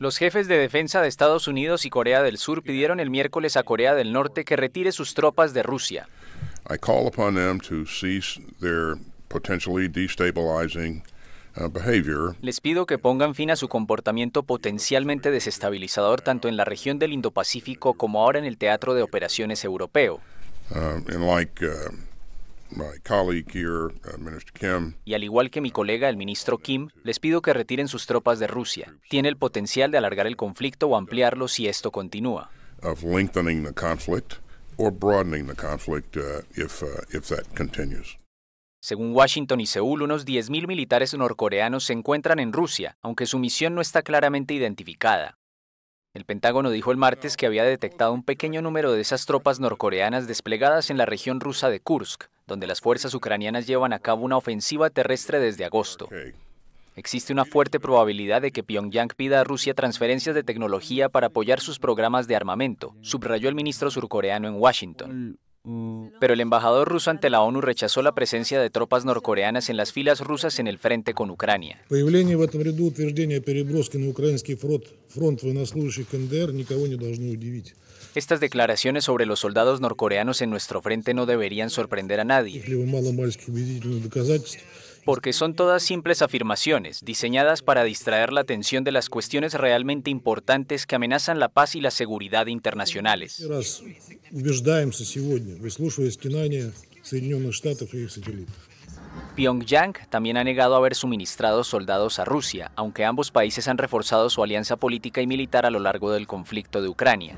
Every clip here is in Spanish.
Los jefes de defensa de Estados Unidos y Corea del Sur pidieron el miércoles a Corea del Norte que retire sus tropas de Rusia. Uh, Les pido que pongan fin a su comportamiento potencialmente desestabilizador tanto en la región del Indo-Pacífico como ahora en el teatro de operaciones europeo. Uh, Uh, y al igual que mi colega, el ministro Kim, les pido que retiren sus tropas de Rusia. Tiene el potencial de alargar el conflicto o ampliarlo si esto continúa. Según Washington y Seúl, unos 10.000 militares norcoreanos se encuentran en Rusia, aunque su misión no está claramente identificada. El Pentágono dijo el martes que había detectado un pequeño número de esas tropas norcoreanas desplegadas en la región rusa de Kursk, donde las fuerzas ucranianas llevan a cabo una ofensiva terrestre desde agosto. Existe una fuerte probabilidad de que Pyongyang pida a Rusia transferencias de tecnología para apoyar sus programas de armamento, subrayó el ministro surcoreano en Washington. Mm, Pero el embajador ruso ante la ONU rechazó la presencia de tropas norcoreanas en las filas rusas en el frente con Ucrania. Estas declaraciones sobre los soldados norcoreanos en nuestro frente no deberían sorprender a nadie porque son todas simples afirmaciones diseñadas para distraer la atención de las cuestiones realmente importantes que amenazan la paz y la seguridad internacionales. Pyongyang también ha negado haber suministrado soldados a Rusia, aunque ambos países han reforzado su alianza política y militar a lo largo del conflicto de Ucrania.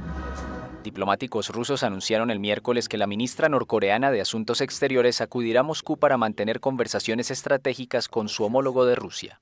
Diplomáticos rusos anunciaron el miércoles que la ministra norcoreana de Asuntos Exteriores acudirá a Moscú para mantener conversaciones estratégicas con su homólogo de Rusia.